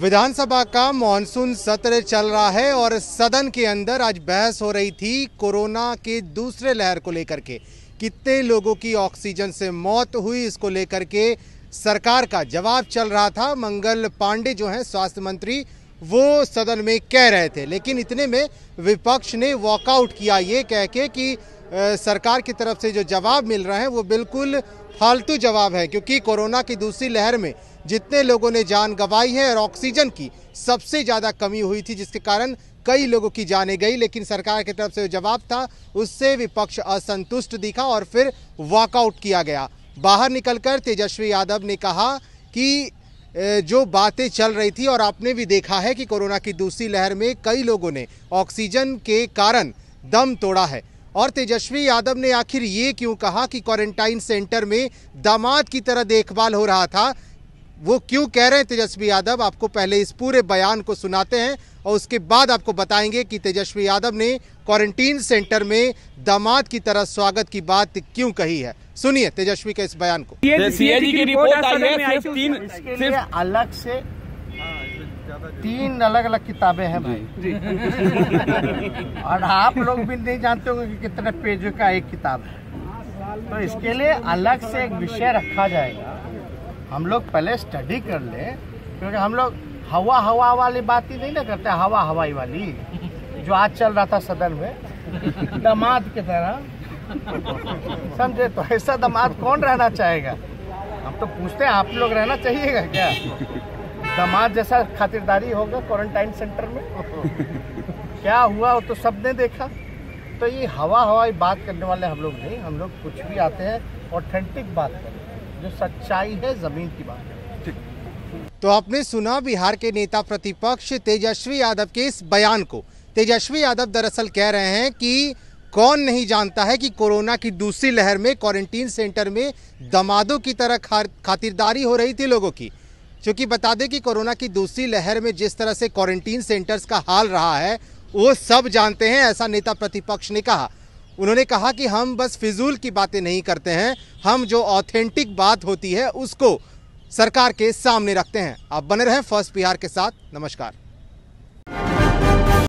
विधानसभा का मानसून सत्र चल रहा है और सदन के अंदर आज बहस हो रही थी कोरोना के दूसरे लहर को लेकर के कितने लोगों की ऑक्सीजन से मौत हुई इसको लेकर के सरकार का जवाब चल रहा था मंगल पांडे जो हैं स्वास्थ्य मंत्री वो सदन में कह रहे थे लेकिन इतने में विपक्ष ने वॉकआउट किया ये कह के कि सरकार की तरफ से जो जवाब मिल रहा है वो बिल्कुल फालतू जवाब है क्योंकि कोरोना की दूसरी लहर में जितने लोगों ने जान गंवाई है और ऑक्सीजन की सबसे ज़्यादा कमी हुई थी जिसके कारण कई लोगों की जाने गई लेकिन सरकार की तरफ से जो जवाब था उससे विपक्ष असंतुष्ट दिखा और फिर वॉकआउट किया गया बाहर निकलकर तेजस्वी यादव ने कहा कि जो बातें चल रही थी और आपने भी देखा है कि कोरोना की दूसरी लहर में कई लोगों ने ऑक्सीजन के कारण दम तोड़ा है और तेजस्वी यादव ने आखिर ये क्यों कहा कि क्वारंटाइन सेंटर में दामाद की तरह देखभाल हो रहा था वो क्यों कह रहे हैं तेजस्वी यादव आपको पहले इस पूरे बयान को सुनाते हैं और उसके बाद आपको बताएंगे कि तेजस्वी यादव ने क्वारंटीन सेंटर में दामाद की तरह स्वागत की बात क्यों कही है सुनिए तेजस्वी के इस बयान को सीएजी की रिपोर्ट आई है सिर्फ तीन सिर्फ अलग से तीन अलग अलग किताबें हैं भाई और आप लोग भी नहीं जानते होंगे कि कितने पेजों का एक किताब है तो इसके लिए अलग से एक विषय रखा जाएगा हम लोग पहले स्टडी कर ले क्योंकि हम लोग हवा हवा वाली बात ही नहीं ना करते हवा हवाई वाली जो आज चल रहा था सदन में दमाद की तरह समझे तो ऐसा दमाद कौन रहना चाहेगा हम तो पूछते हैं आप लोग रहना चाहिएगा क्या दमाद जैसा खातिरदारी होगा क्वारंटाइन सेंटर में क्या हुआ वो तो सबने देखा तो ये हवा हवाई बात करने वाले हम लोग नहीं हम लोग कुछ भी आते हैं ऑथेंटिक बात करें जो सच्चाई है ज़मीन की बात तो आपने सुना बिहार के नेता प्रतिपक्ष तेजस्वी यादव के इस बयान को तेजस्वी यादव दरअसल कह रहे हैं कि कौन नहीं जानता है कि कोरोना की दूसरी लहर में क्वारंटीन सेंटर में दमादों की तरह खातिरदारी हो रही थी लोगों की क्योंकि बता दें कि कोरोना की दूसरी लहर में जिस तरह से क्वारंटीन सेंटर्स का हाल रहा है वो सब जानते हैं ऐसा नेता प्रतिपक्ष ने कहा उन्होंने कहा कि हम बस फिजूल की बातें नहीं करते हैं हम जो ऑथेंटिक बात होती है उसको सरकार के सामने रखते हैं आप बने रहें फर्स्ट बिहार के साथ नमस्कार